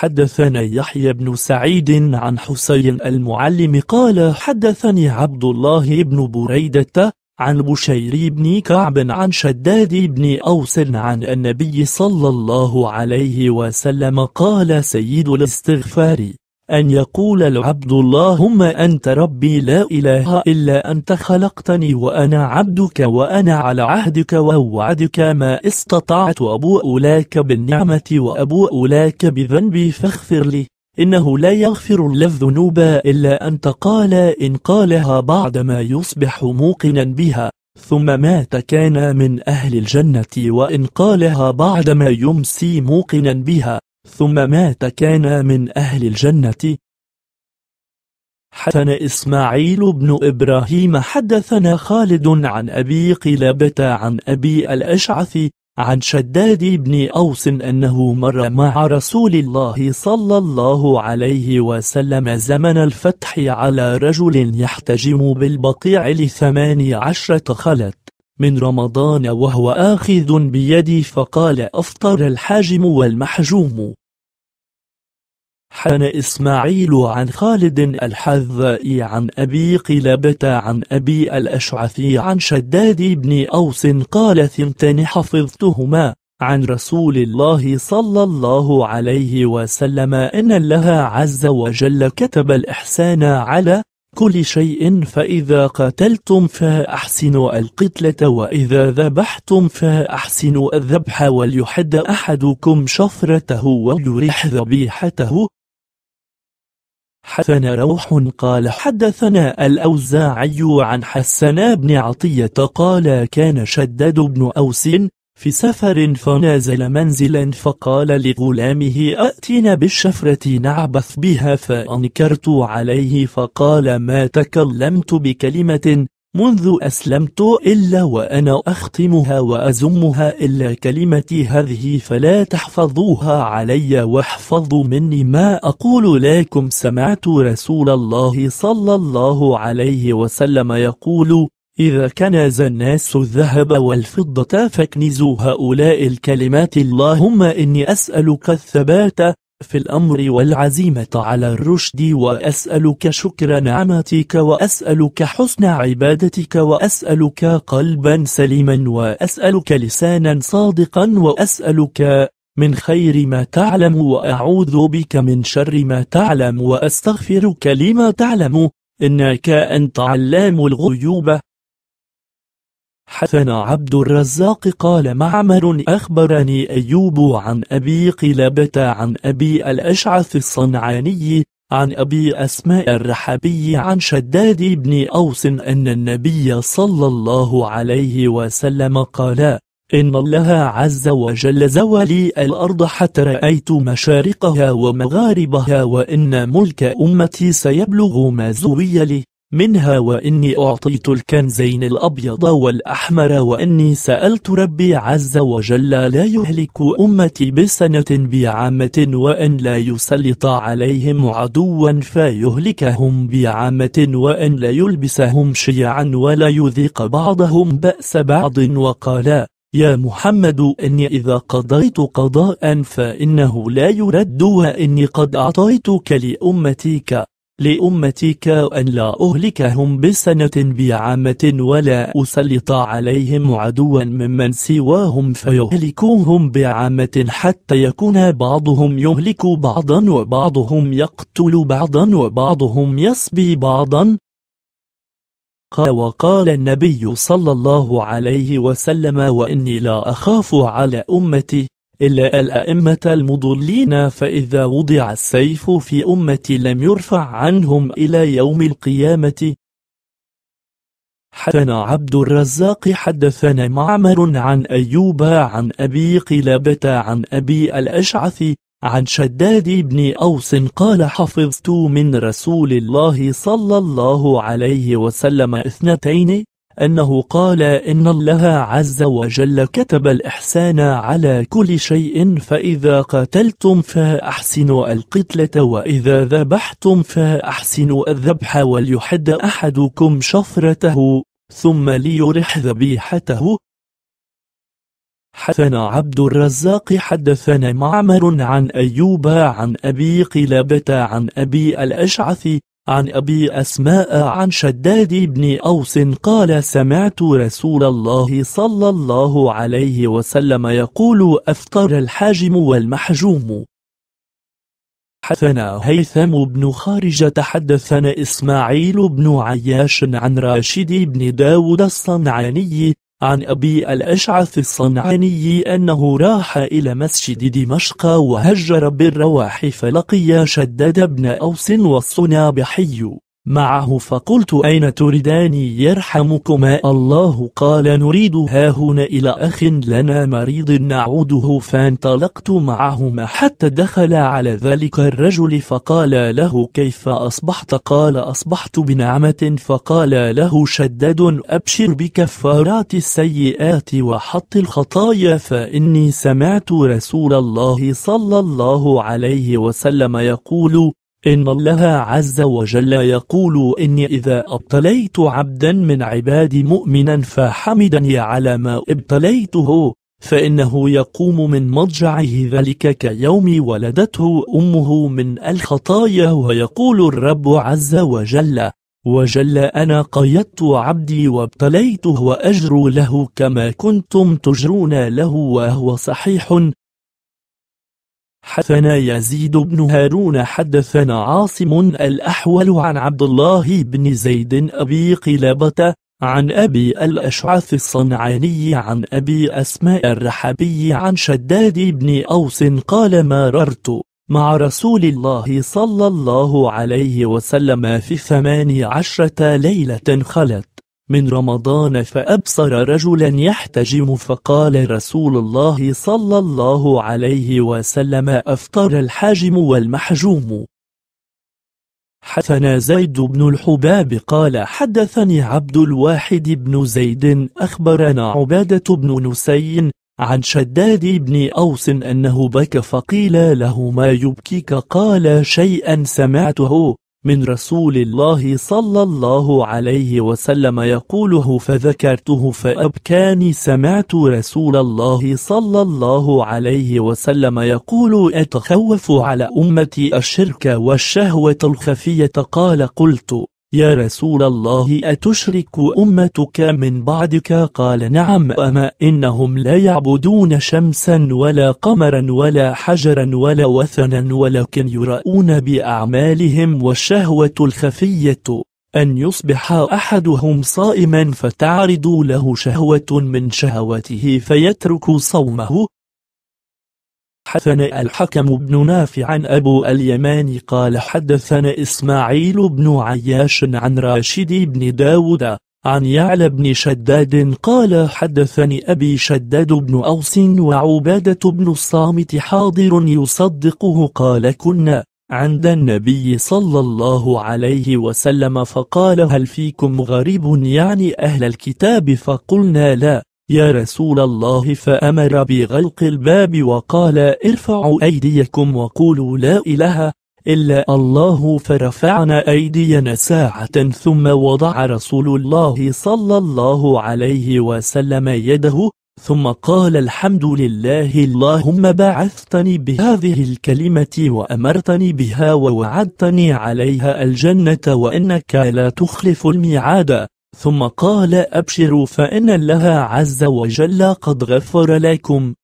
حدثنا يحيى بن سعيد عن حسين المعلم قال حدثني عبد الله بن بريدة عن بشير بن كعب عن شداد بن أوس عن النبي صلى الله عليه وسلم قال سيد الاستغفار أن يقول العبد اللهم أنت ربي لا إله إلا أنت خلقتني وأنا عبدك وأنا على عهدك ووعدك ما استطعت أبوء لك بالنعمة وأبوء لك بذنبي فاغفر لي إنه لا يغفر الذنوب إلا أنت قال إن قالها بعدما يصبح موقنا بها ثم مات كان من أهل الجنة وإن قالها بعدما يمسي موقنا بها ثم مات كان من أهل الجنة حدثنا إسماعيل بن إبراهيم حدثنا خالد عن أبي قلابة عن أبي الأشعث عن شداد بن أوس أنه مر مع رسول الله صلى الله عليه وسلم زمن الفتح على رجل يحتجم بالبقيع لثمان عشرة خلت من رمضان وهو آخذ بيدي فقال أفطر الحاجم والمحجوم حان إسماعيل عن خالد الحذائي عن أبي قلابة عن أبي الأشعثي عن شداد بن أوس قال ثنتان حفظتهما عن رسول الله صلى الله عليه وسلم إن الله عز وجل كتب الإحسان على كل شيء فإذا قتلتم فأحسنوا القتلة وإذا ذبحتم فأحسنوا الذبح وليحد أحدكم شفرته وليريح ذبيحته حدثنا روح قال حدثنا الأوزاعي عن حسن بن عطية قال كان شداد بن أوس في سفر فنازل منزلا فقال لغلامه أأتنا بالشفرة نعبث بها فأنكرت عليه فقال ما تكلمت بكلمة منذ أسلمت إلا وأنا أختمها وأزمها إلا كلمتي هذه فلا تحفظوها علي واحفظوا مني ما أقول لكم سمعت رسول الله صلى الله عليه وسلم يقول إذا كنز الناس الذهب والفضة فاكنزوا هؤلاء الكلمات اللهم إني أسألك الثبات في الأمر والعزيمة على الرشد وأسألك شكر نعمتك وأسألك حسن عبادتك وأسألك قلبا سليما وأسألك لسانا صادقا وأسألك من خير ما تعلم وأعوذ بك من شر ما تعلم وأستغفرك لما تعلم إنك أنت علام الغيوب حسن عبد الرزاق قال معمر أخبرني أيوب عن أبي قلابة عن أبي الأشعث الصنعاني عن أبي أسماء الرحبي عن شداد بن أوس أن النبي صلى الله عليه وسلم قال إن الله عز وجل زوى الأرض حتى رأيت مشارقها ومغاربها وإن ملك أمتي سيبلغ ما زوي لي منها وإني أعطيت الكنزين الأبيض والأحمر وإني سألت ربي عز وجل لا يهلك أمتي بسنة بعامة وأن لا يسلط عليهم عدوا فيهلكهم بعامة وأن لا يلبسهم شيعا ولا يذيق بعضهم بأس بعض وقالا يا محمد إني إذا قضيت قضاء فإنه لا يرد وإني قد أعطيتك لأمتيك لأمتك أن لا أهلكهم بسنة بعامة ولا أسلط عليهم عدوا ممن سواهم فيهلكوهم بعامة حتى يكون بعضهم يهلك بعضا وبعضهم يقتل بعضا وبعضهم يسبي بعضا قال وقال النبي صلى الله عليه وسلم وإني لا أخاف على أمتي إلا الأئمة المضلين فإذا وضع السيف في أمتي لم يرفع عنهم إلى يوم القيامة حدثنا عبد الرزاق حدثنا معمر عن أيوب عن أبي قلابة عن أبي الأشعث عن شداد بن أوس قال حفظت من رسول الله صلى الله عليه وسلم اثنتين أنه قال إن الله عز وجل كتب الإحسان على كل شيء فإذا قتلتم فأحسنوا القتلة وإذا ذبحتم فأحسنوا الذبح وليحد أحدكم شفرته ثم ليرح ذبيحته حدثنا عبد الرزاق حدثنا معمر عن أيوب عن أبي قلابة عن أبي الأشعث عن أبي أسماء عن شداد بن أوس قال سمعت رسول الله صلى الله عليه وسلم يقول أفطر الحاجم والمحجوم حدثنا هيثم بن خارجة حدثنا إسماعيل بن عياش عن راشد بن داود الصنعاني عن أبي الأشعث الصنعاني أنه راح إلى مسجد دمشق وهجر بالرواح فلقي شداد بن أوس والصنابحي معه فقلت أين تريداني يرحمكما الله قال نريد هاهنا إلى أخ لنا مريض نعوده فانطلقت معهما حتى دخل على ذلك الرجل فقال له كيف أصبحت قال أصبحت بنعمة فقال له شدد أبشر بكفارات السيئات وحط الخطايا فإني سمعت رسول الله صلى الله عليه وسلم يقول إن الله عز وجل يقول إني إذا ابتليت عبدا من عبادي مؤمنا فحمدني على ما ابتليته فإنه يقوم من مضجعه ذلك كيوم ولدته أمه من الخطايا ويقول الرب عز وجل وجل أنا قيدت عبدي وابتليته وأجر له كما كنتم تجرون له وهو صحيح حدثنا يزيد بن هارون حدثنا عاصم الأحول عن عبد الله بن زيد أبي قلابة عن أبي الأشعث الصنعاني عن أبي أسماء الرحبي عن شداد بن أوس قال مررت مع رسول الله صلى الله عليه وسلم في ثمان عشرة ليلة خلت من رمضان فأبصر رجلا يحتجم فقال رسول الله صلى الله عليه وسلم أفطر الحاجم والمحجوم حدثنا زيد بن الحباب قال حدثني عبد الواحد بن زيد أخبرنا عبادة بن نسي عن شداد بن أوس أنه بكى فقيل له ما يبكيك قال شيئا سمعته من رسول الله صلى الله عليه وسلم يقوله فذكرته فأبكاني سمعت رسول الله صلى الله عليه وسلم يقول أتخوف على أمتي الشرك والشهوة الخفية قال قلت يا رسول الله أتشرك أمتك من بعدك قال نعم أما إنهم لا يعبدون شمسا ولا قمرا ولا حجرا ولا وثنا ولكن يراؤون بأعمالهم والشهوة الخفية أن يصبح أحدهم صائما فتعرض له شهوة من شهوته فيترك صومه حدثنا الحكم بن نافع عن أبو اليمان قال حدثنا إسماعيل بن عياش عن راشد بن داود عن يعلى بن شداد قال حدثني أبي شداد بن أوس وعبادة بن الصامت حاضر يصدقه قال كنا عند النبي صلى الله عليه وسلم فقال هل فيكم غريب يعني أهل الكتاب فقلنا لا يا رسول الله فأمر بغلق الباب وقال ارفعوا أيديكم وقولوا لا إله إلا الله فرفعنا أيدينا ساعة ثم وضع رسول الله صلى الله عليه وسلم يده ثم قال الحمد لله اللهم بعثتني بهذه الكلمة وأمرتني بها ووعدتني عليها الجنة وإنك لا تخلف الميعاد ثم قال أبشروا فإن الله عز وجل قد غفر لكم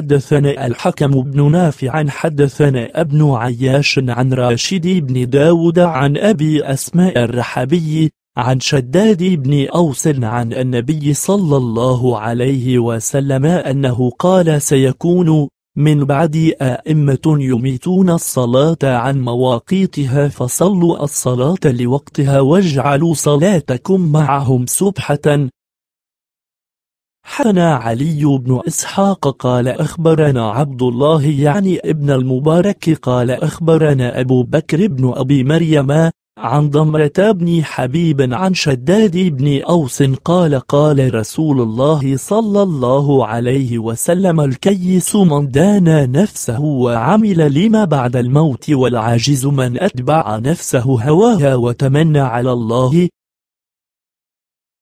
حدثنا الحكم بن نافع حدثنا ابن عياش عن راشد بن داود عن أبي أسماء الرحبي عن شداد بن أوس عن النبي صلى الله عليه وسلم أنه قال سيكون من بعد أئمة يميتون الصلاة عن مواقيتها فصلوا الصلاة لوقتها واجعلوا صلاتكم معهم سبحة حنا علي بن إسحاق قال أخبرنا عبد الله يعني ابن المبارك قال أخبرنا أبو بكر بن أبي مريم عن ضمرة بن حبيب عن شداد بن أوس قال قال رسول الله صلى الله عليه وسلم الكيس من دان نفسه وعمل لما بعد الموت والعاجز من أتبع نفسه هواها وتمنى على الله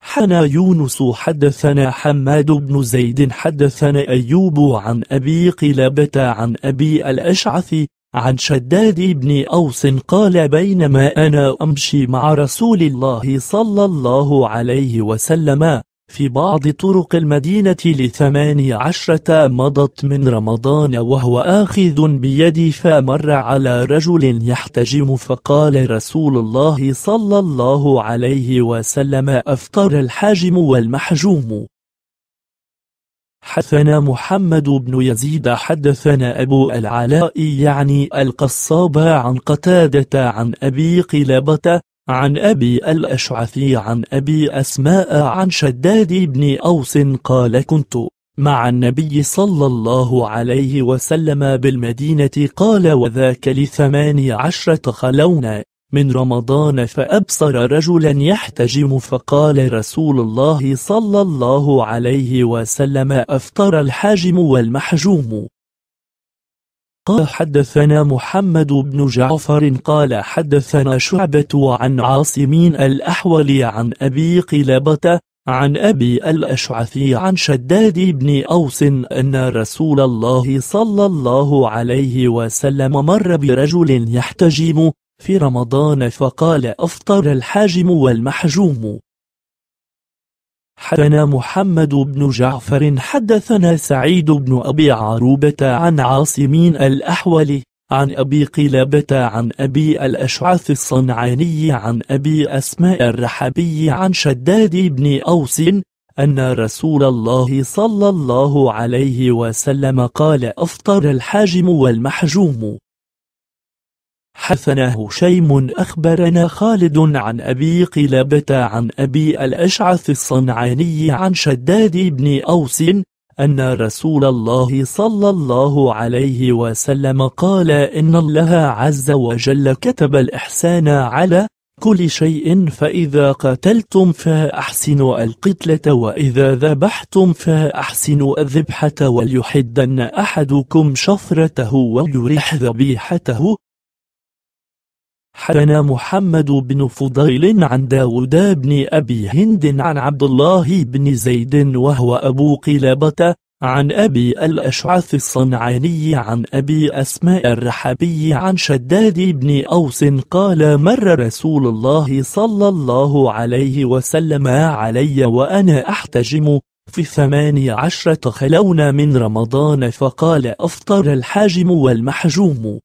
حنا يونس حدثنا حماد بن زيد حدثنا أيوب عن أبي قلابة عن أبي الأشعث عن شداد بن أوس قال بينما أنا أمشي مع رسول الله صلى الله عليه وسلم في بعض طرق المدينة لثماني عشرة مضت من رمضان وهو آخذ بيدي فمر على رجل يحتجم فقال رسول الله صلى الله عليه وسلم أفطر الحاجم والمحجوم حدثنا محمد بن يزيد حدثنا أبو العلاء يعني القصاب عن قتادة عن أبي قلابة عن أبي الأشعثي عن أبي أسماء عن شداد بن أوس قال كنت مع النبي صلى الله عليه وسلم بالمدينة قال وذاك لثمان عشرة خلونا من رمضان فأبصر رجلا يحتجم فقال رسول الله صلى الله عليه وسلم أفطر الحاجم والمحجوم قال حدثنا محمد بن جعفر قال حدثنا شعبة عن عاصمين الأحول عن أبي قلابة عن أبي الأشعثي عن شداد بن أوس أن رسول الله صلى الله عليه وسلم مر برجل يحتجم في رمضان فقال أفطر الحاجم والمحجوم حدثنا محمد بن جعفر حدثنا سعيد بن أبي عروبة عن عاصمين الأحول عن أبي قلابة عن أبي الأشعث الصنعاني عن أبي أسماء الرحبي عن شداد بن أوس أن رسول الله صلى الله عليه وسلم قال أفطر الحاجم والمحجوم حدثنا هشيم أخبرنا خالد عن أبي قلابة عن أبي الأشعث الصنعاني عن شداد بن أوس أن رسول الله صلى الله عليه وسلم قال إن الله عز وجل كتب الإحسان على كل شيء فإذا قتلتم فأحسنوا القتلة وإذا ذبحتم فأحسنوا الذبحة وليحدن أحدكم شفرته وليريح ذبيحته حدثنا محمد بن فضيل عن داود بن أبي هند عن عبد الله بن زيد وهو أبو قلابة عن أبي الأشعث الصنعاني عن أبي أسماء الرحبي عن شداد بن أوس قال مر رسول الله صلى الله عليه وسلم علي وأنا أحتجم في ثماني عشرة خلون من رمضان فقال أفطر الحاجم والمحجوم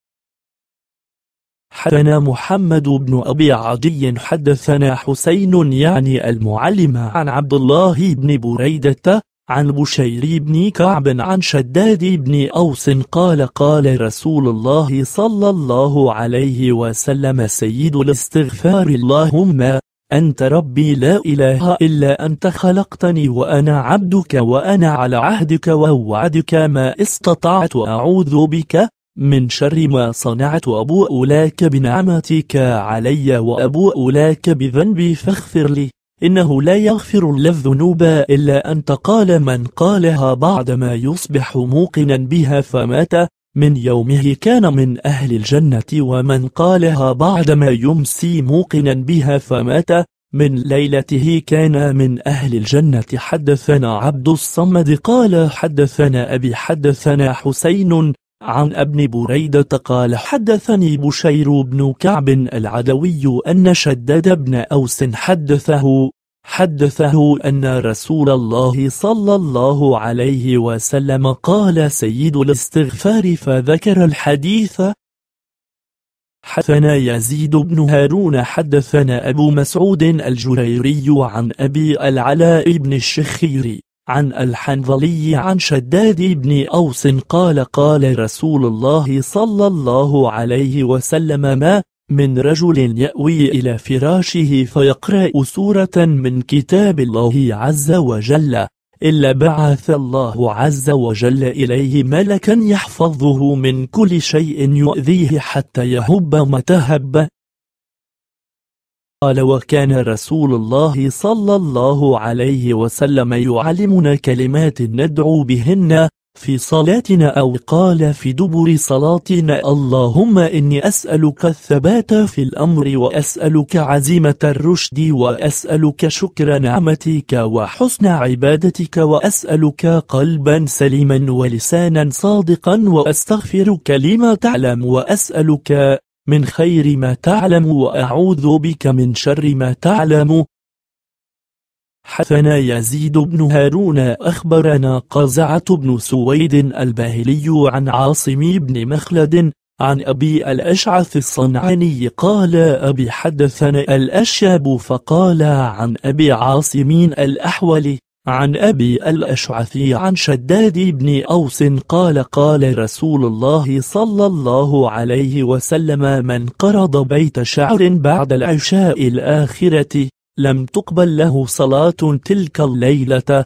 حدثنا محمد بن أبي عدي حدثنا حسين يعني المعلم عن عبد الله بن بريدة عن بشير بن كعب عن شداد بن أوس قال قال رسول الله صلى الله عليه وسلم سيد الاستغفار اللهم أنت ربي لا إله إلا أنت خلقتني وأنا عبدك وأنا على عهدك ووعدك ما استطعت أعوذ بك من شر ما صنعت أبوء بنعمتك علي وأبوء بذنبي فاغفر لي إنه لا يغفر الذنوب إلا أنت قال من قالها بعدما يصبح موقنا بها فمات من يومه كان من أهل الجنة ومن قالها بعدما يمسي موقنا بها فمات من ليلته كان من أهل الجنة حدثنا عبد الصمد قال حدثنا أبي حدثنا حسين عن ابن بريدة قال حدثني بشير بن كعب العدوي أن شدد بن أوس حدثه حدثه أن رسول الله صلى الله عليه وسلم قال سيد الاستغفار فذكر الحديث حدثنا يزيد بن هارون حدثنا أبو مسعود الجريري عن أبي العلاء بن الشخيري عن الحنظلي عن شداد بن أوس قال قال رسول الله صلى الله عليه وسلم ما من رجل يأوي إلى فراشه فيقرأ سورة من كتاب الله عز وجل إلا بعث الله عز وجل إليه ملكا يحفظه من كل شيء يؤذيه حتى يهب متهب قال وكان رسول الله صلى الله عليه وسلم يعلمنا كلمات ندعو بهن في صلاتنا أو قال في دبر صلاتنا اللهم إني أسألك الثبات في الأمر وأسألك عزيمة الرشد وأسألك شكر نعمتك وحسن عبادتك وأسألك قلبا سليما ولسانا صادقا وأستغفرك لما تعلم وأسألك من خير ما تعلم وأعوذ بك من شر ما تعلم حثنا يزيد بن هارون أخبرنا قزعة بن سويد الباهلي عن عاصم بن مخلد عن أبي الأشعث الصنعاني قال أبي حدثنا الأشاب فقال عن أبي عاصم الأحول عن أبي الأشعثي عن شداد بن أوس قال قال رسول الله صلى الله عليه وسلم من قرض بيت شعر بعد العشاء الآخرة لم تقبل له صلاة تلك الليلة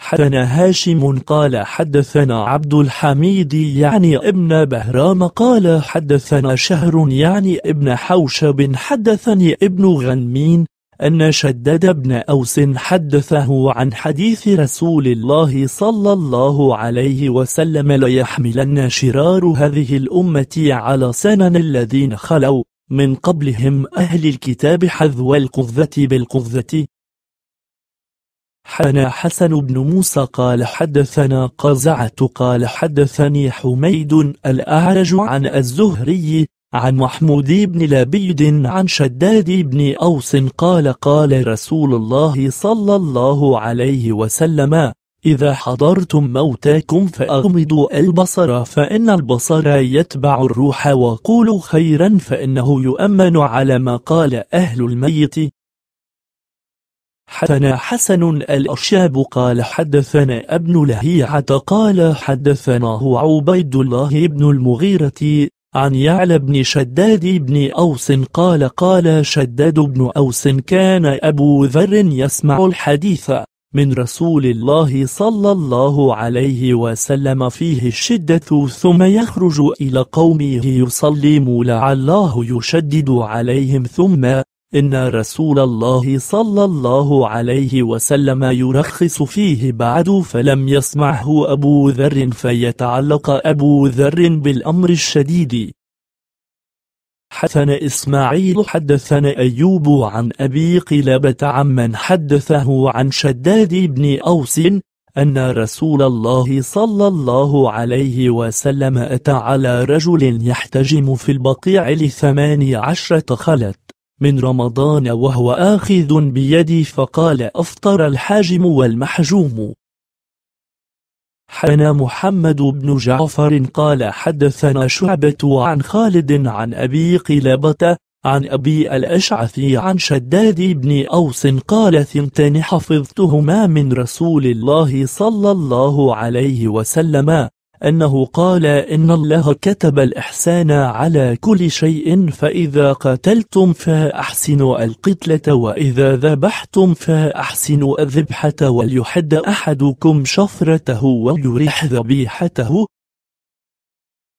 حدثنا هاشم قال حدثنا عبد الحميد يعني ابن بهرام قال حدثنا شهر يعني ابن حوشب حدثني ابن غنمين أن شدد بن أوس حدثه عن حديث رسول الله صلى الله عليه وسلم ليحملن شرار هذه الأمة على سنن الذين خلوا من قبلهم أهل الكتاب حذو القذة بالقذة حنا حسن بن موسى قال حدثنا قزعة قال حدثني حميد الأعرج عن الزهري عن محمود بن لبيد عن شداد بن أوس قال قال رسول الله صلى الله عليه وسلم إذا حضرتم موتاكم فأغمضوا البصر فإن البصر يتبع الروح وقولوا خيرا فإنه يؤمن على ما قال أهل الميت حدثنا حسن الأشاب قال حدثنا ابن لهيعة قال حدثنا هو عبيد الله بن المغيرة عن يعلى بن شداد بن أوس قال قال شداد بن أوس كان أبو ذر يسمع الحديث من رسول الله صلى الله عليه وسلم فيه الشدة ثم يخرج إلى قومه يصلي لعله يشدد عليهم ثم إن رسول الله صلى الله عليه وسلم يرخص فيه بعد فلم يسمعه أبو ذر فيتعلق أبو ذر بالأمر الشديد حدثنا إسماعيل حدثنا أيوب عن أبي قلابة عمن حدثه عن شداد بن أوس أن رسول الله صلى الله عليه وسلم أتى على رجل يحتجم في البقيع لثمان عشرة خلت من رمضان وهو آخذ بيدي فقال أفطر الحاجم والمحجوم حنا محمد بن جعفر قال حدثنا شعبة عن خالد عن أبي قلابة عن أبي الأشعث عن شداد بن أوس قال ثنتان حفظتهما من رسول الله صلى الله عليه وسلم أنه قال إن الله كتب الإحسان على كل شيء فإذا قتلتم فأحسنوا القتلة وإذا ذبحتم فأحسنوا الذبحة وليحد أحدكم شفرته وليريح ذبيحته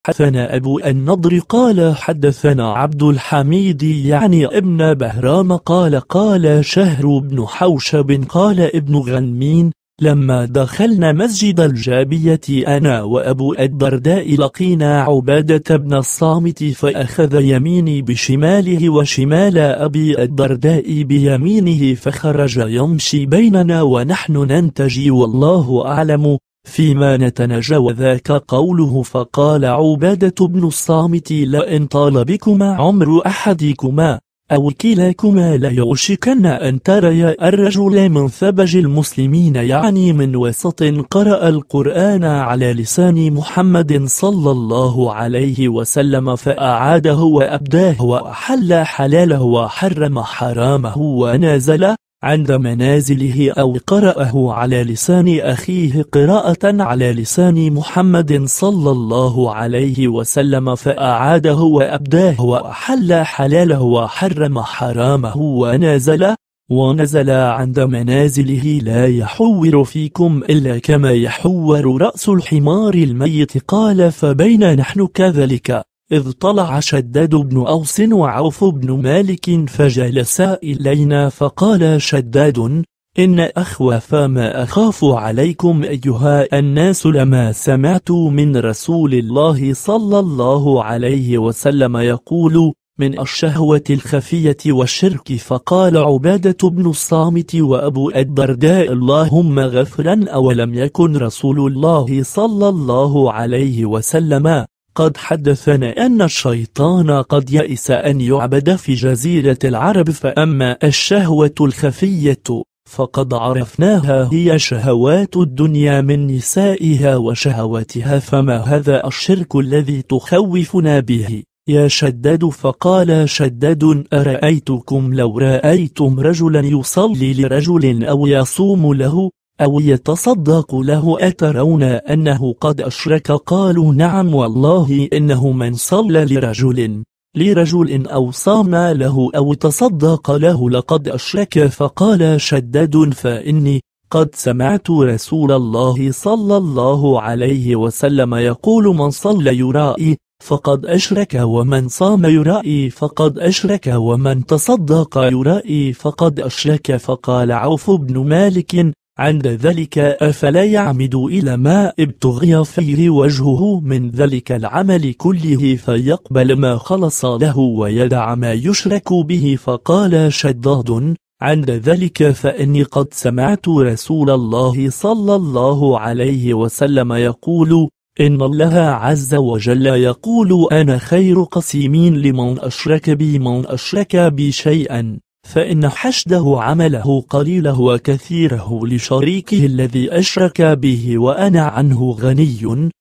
حدثنا أبو النضر قال حدثنا عبد الحميد يعني ابن بهرام قال قال شهر بن حوشب قال ابن غنمين لما دخلنا مسجد الجابية أنا وأبو الدرداء لقينا عبادة بن الصامت فأخذ يميني بشماله وشمال أبي الدرداء بيمينه فخرج يمشي بيننا ونحن ننتجي والله أعلم فيما نتنجى وذاك قوله فقال عبادة بن الصامت لئن طال بكما عمر أحدكما أو كلاكما لا يوشكن أن تريا الرجل من ثبج المسلمين يعني من وسط قرأ القرآن على لسان محمد صلى الله عليه وسلم فأعاده وأبداه وأحل حلاله وحرم حرامه ونازل عند منازله أو قرأه على لسان أخيه قراءة على لسان محمد صلى الله عليه وسلم فأعاده وأبداه وأحل حلاله وحرم حرامه ونزل ونزل عند منازله لا يحور فيكم إلا كما يحور رأس الحمار الميت قال فبين نحن كذلك إذ طلع شداد بن أوس وعوف بن مالك فجلسا إلينا فقال شداد إن أخوف ما أخاف عليكم أيها الناس لما سمعت من رسول الله صلى الله عليه وسلم يقول من الشهوة الخفية والشرك فقال عبادة بن الصامت وأبو الدرداء اللهم غفرا أولم يكن رسول الله صلى الله عليه وسلم قد حدثنا أن الشيطان قد يئس أن يعبد في جزيرة العرب فأما الشهوة الخفية فقد عرفناها هي شهوات الدنيا من نسائها وشهواتها فما هذا الشرك الذي تخوفنا به يا شداد فقال شداد أرأيتكم لو رأيتم رجلا يصلي لرجل أو يصوم له أو يتصدق له أترون أنه قد أشرك قالوا نعم والله إنه من صلى لرجل لرجل أو صام له أو تصدق له لقد أشرك فقال شداد فإني قد سمعت رسول الله صلى الله عليه وسلم يقول من صلى يرائي فقد أشرك ومن صام يرائي فقد أشرك ومن تصدق يرائي فقد أشرك فقال عوف بن مالك عند ذلك أفلا يعمد إلى ما ابتغي فيه وجهه من ذلك العمل كله فيقبل ما خلص له ويدع ما يشرك به فقال شداد عند ذلك فإني قد سمعت رسول الله صلى الله عليه وسلم يقول إن الله عز وجل يقول أنا خير قسيمين لمن أشرك بي من أشرك بي شيئا فإن حشده عمله قليله وكثيره لشريكه الذي أشرك به وأنا عنه غني